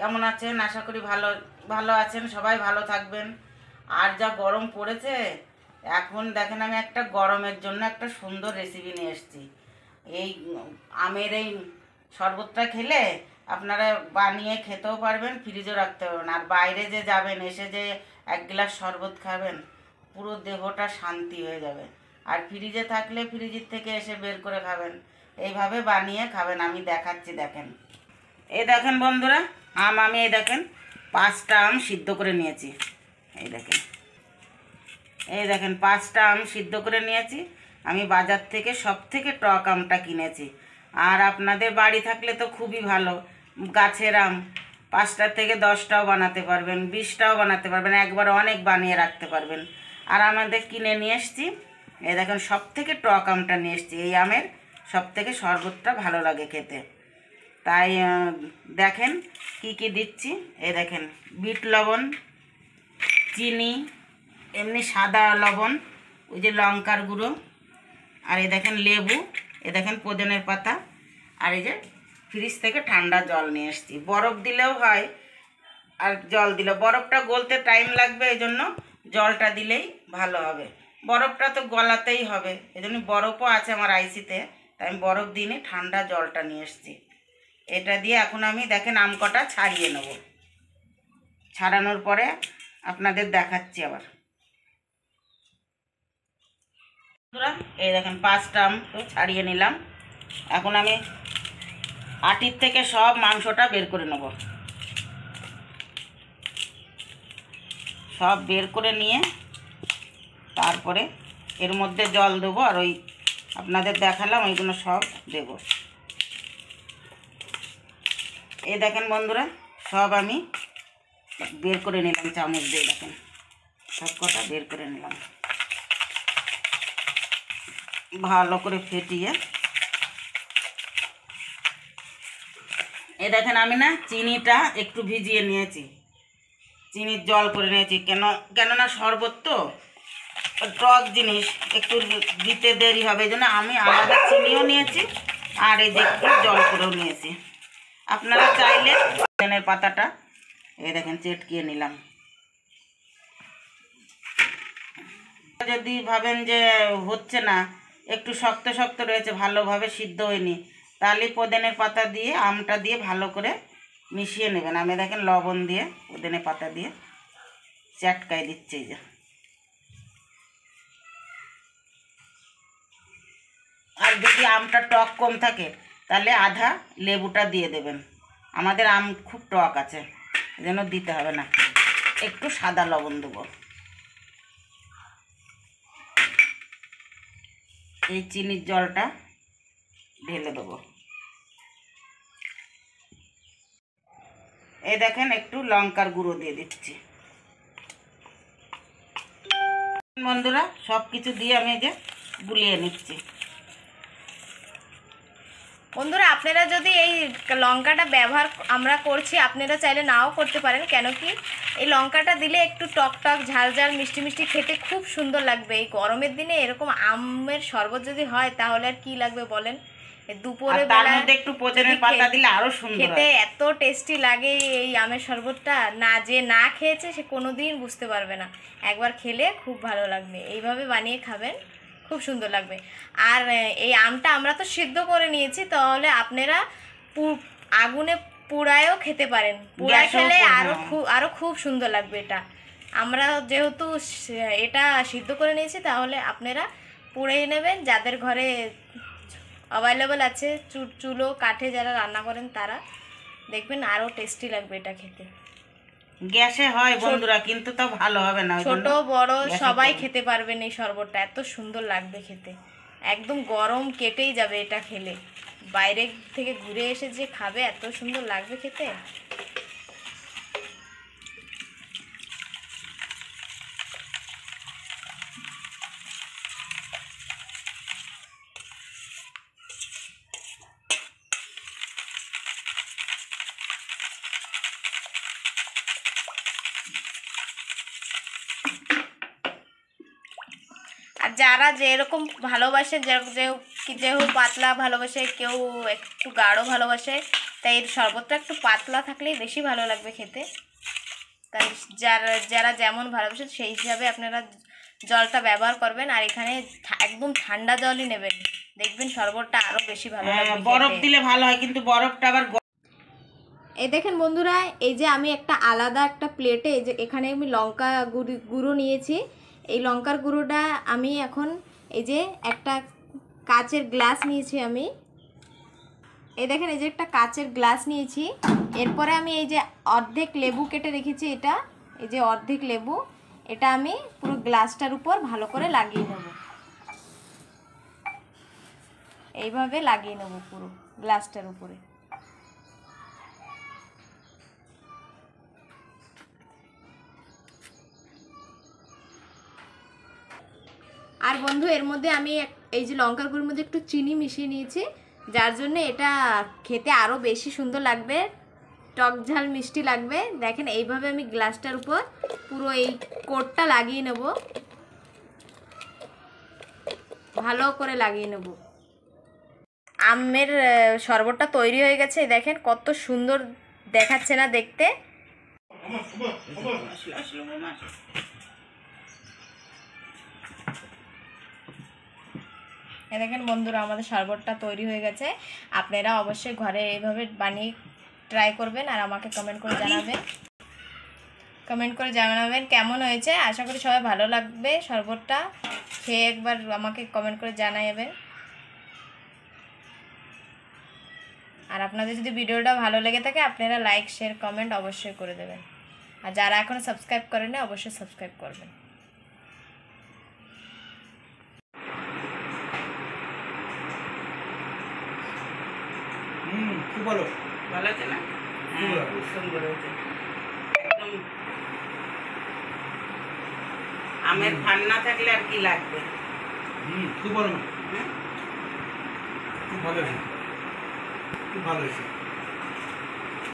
কেমন আছেন আশা করি ভালো ভালো আছেন সবাই ভালো থাকবেন আর যা গরম পড়েছে এখন দেখেন আমি একটা গরমের জন্য একটা সুন্দর রেসিপি নিয়ে এসেছি এই আমের এই শরবতটা খেলে আপনারা বানিয়ে খেতেও পারবেন ফ্রিজও রাখতে পারবেন আর বাইরে যে যাবেন এসে যে এক গ্লাস শরবত খাবেন পুরো দেহটা শান্তি হয়ে যাবে আর ফ্রিজে থাকলে ফ্রিজের থেকে এসে বের করে খাবেন এইভাবে বানিয়ে খাবেন আমি দেখাচ্ছি দেখেন এ দেখেন বন্ধুরা আম আমি এই দেখেন পাঁচটা আম সিদ্ধ করে নিয়েছি এই দেখেন এই দেখেন পাঁচটা আম সিদ্ধ করে নিয়েছি আমি বাজার থেকে সব থেকে টক আমটা কিনেছি আর আপনাদের বাড়ি থাকলে তো খুবই ভালো গাছের আম পাঁচটা থেকে দশটাও বানাতে পারবেন বিশটাও বানাতে পারবেন একবার অনেক বানিয়ে রাখতে পারবেন আর আমাদের কিনে নিয়ে এসছি এই দেখেন সব থেকে টক আমটা নিয়ে এসছি এই আমের সব থেকে শরবতটা ভালো লাগে খেতে তাই দেখেন কি কি দিচ্ছি এ দেখেন বিট লবণ চিনি এমনি সাদা লবণ ওই যে লঙ্কার গুঁড়ো আর এই দেখেন লেবু এ দেখেন পোদনের পাতা আর এই যে ফ্রিজ থেকে ঠান্ডা জল নিয়ে এসছি বরফ দিলেও হয় আর জল দিলে বরফটা গলতে টাইম লাগবে এই জন্য জলটা দিলেই ভালো হবে বরফটা তো গলাতেই হবে এই জন্য বরফও আছে আমার আইসিতে তাই আমি বরফ দিনে ঠান্ডা জলটা নিয়ে এসছি এটা দিয়ে এখন আমি দেখেন আম কটা ছাড়িয়ে নেব ছাড়ানোর পরে আপনাদের দেখাচ্ছি আবার বন্ধুরা এই দেখেন পাঁচটা আম তো ছাড়িয়ে নিলাম এখন আমি আটির থেকে সব মাংসটা বের করে নেব সব বের করে নিয়ে তারপরে এর মধ্যে জল দেবো আর ওই আপনাদের দেখালাম ওইগুলো সব দেবো এ দেখেন বন্ধুরা সব আমি বের করে নিলাম চামচ দিয়ে দেখেন সব কটা বের করে নিলাম ভালো করে ফেটিয়ে এ দেখেন আমি না চিনিটা একটু ভিজিয়ে নিয়েছি চিনির জল করে নিয়েছি কেন কেননা শরবত তো টক জিনিস একটু দিতে দেরি হবে এই জন্য আমি আলাদা চিনিও নিয়েছি আর এই যে জল করেও নিয়েছি আপনারা চাইলে ধনের পাতাটা এই দেখেন চেটকিয়ে নিলাম যদি ভাবেন যে হচ্ছে না একটু শক্ত শক্ত রয়েছে ভালোভাবে সিদ্ধ হয়নি তাহলে পোদেনের পাতা দিয়ে আমটা দিয়ে ভালো করে মিশিয়ে নেবেন আমি দেখেন লবণ দিয়ে পোদেনের পাতা দিয়ে চাটকাই দিচ্ছে এই যে আর যদি আমটা টক কম থাকে তাহলে আধা লেবুটা দিয়ে দেবেন আমাদের আম খুব টক আছে যেন দিতে হবে না একটু সাদা লবণ দেবো এই চিনির জলটা ঢেলে দেবো এই দেখেন একটু লঙ্কার গুঁড়ো দিয়ে দিচ্ছি বন্ধুরা সব কিছু দিয়ে আমি যে গুলিয়ে নিচ্ছি বন্ধুরা আপনারা যদি এই লঙ্কাটা ব্যবহার আমরা করছি আপনারা চাইলে নাও করতে পারেন কেন কি এই লঙ্কাটা দিলে একটু টকটক টক ঝাল ঝাল মিষ্টি মিষ্টি খেতে খুব সুন্দর লাগবে এই গরমের দিনে এরকম আমের শরবত যদি হয় তাহলে আর কি লাগবে বলেন দুপুরে বেলা একটু দিলে আরো খেতে এত টেস্টি লাগে এই আমের শরবতটা না যে না খেয়েছে সে কোনোদিন বুঝতে পারবে না একবার খেলে খুব ভালো লাগবে এইভাবে বানিয়ে খাবেন খুব সুন্দর লাগবে আর এই আমটা আমরা তো সিদ্ধ করে নিয়েছি তাহলে আপনারা আগুনে পোড়ায়ও খেতে পারেন পুড়ায় খেলে আরও খুব আরও খুব সুন্দর লাগবে এটা আমরা যেহেতু এটা সিদ্ধ করে নিয়েছি তাহলে আপনারা পুড়ে নেবেন যাদের ঘরে অ্যাভেলেবেল আছে চুলো কাঠে যারা রান্না করেন তারা দেখবেন আরও টেস্টি লাগবে এটা খেতে গ্যাসে হয় বন্ধুরা কিন্তু তো ভালো হবে না ছোট বড় সবাই খেতে পারবেন এই শরবতটা এত সুন্দর লাগবে খেতে একদম গরম কেটেই যাবে এটা খেলে বাইরে থেকে ঘুরে এসে যে খাবে এত সুন্দর লাগবে খেতে যারা যেরকম ভালোবাসে যেহেতু পাতলা ভালোবাসে কেউ একটু গাঢ় ভালোবাসে তাই এর শরবতটা একটু পাতলা থাকলেই বেশি ভালো লাগবে খেতে তাই যারা যারা যেমন ভালোবাসে সেই হিসাবে আপনারা জলটা ব্যবহার করবেন আর এখানে একদম ঠান্ডা জলই নেবেন দেখবেন শরবতটা আরও বেশি ভালো হ্যাঁ, লাগবে বরফ দিলে ভালো হয় কিন্তু বরফটা আবার এই দেখেন বন্ধুরা এই যে আমি একটা আলাদা একটা প্লেটে এই যে এখানে আমি লঙ্কা গুঁড়ো নিয়েছি এই লঙ্কার গুঁড়োটা আমি এখন এই যে একটা কাচের গ্লাস নিয়েছি আমি এই দেখেন এই যে একটা কাচের গ্লাস নিয়েছি এরপরে আমি এই যে অর্ধেক লেবু কেটে রেখেছি এটা এই যে অর্ধেক লেবু এটা আমি পুরো গ্লাসটার উপর ভালো করে লাগিয়ে নেব এইভাবে লাগিয়ে নেব পুরো গ্লাসটার উপরে বন্ধু এর মধ্যে আমি এই যে লঙ্কার গুঁড়োর মধ্যে একটু চিনি মিশিয়ে নিয়েছি যার জন্য এটা খেতে আরও বেশি সুন্দর লাগবে টক ঝাল মিষ্টি লাগবে দেখেন এইভাবে আমি গ্লাসটার উপর পুরো এই কোটটা লাগিয়ে নেব ভালো করে লাগিয়ে নেব আমের শরবতটা তৈরি হয়ে গেছে দেখেন কত সুন্দর দেখাচ্ছে না দেখতে দেখেন বন্ধুরা আমাদের শরবতটা তৈরি হয়ে গেছে আপনারা অবশ্যই ঘরে এইভাবে বানিয়ে ট্রাই করবেন আর আমাকে কমেন্ট করে জানাবেন কমেন্ট করে জানাবেন কেমন হয়েছে আশা করি সবাই ভালো লাগবে শরবতটা খেয়ে একবার আমাকে কমেন্ট করে জানাবেন আর আপনাদের যদি ভিডিওটা ভালো লেগে থাকে আপনারা লাইক শেয়ার কমেন্ট অবশ্যই করে দেবেন আর যারা এখনও সাবস্ক্রাইব করেন অবশ্যই সাবস্ক্রাইব করবেন হুম কি বলো ভালো আছে না হ্যাঁ হয়েছে একদম আমের ফান না থাকলে আর কি লাগবে হুম খুব ভালো হ্যাঁ? খুব ভালো হয়েছে খুব ভালো হয়েছে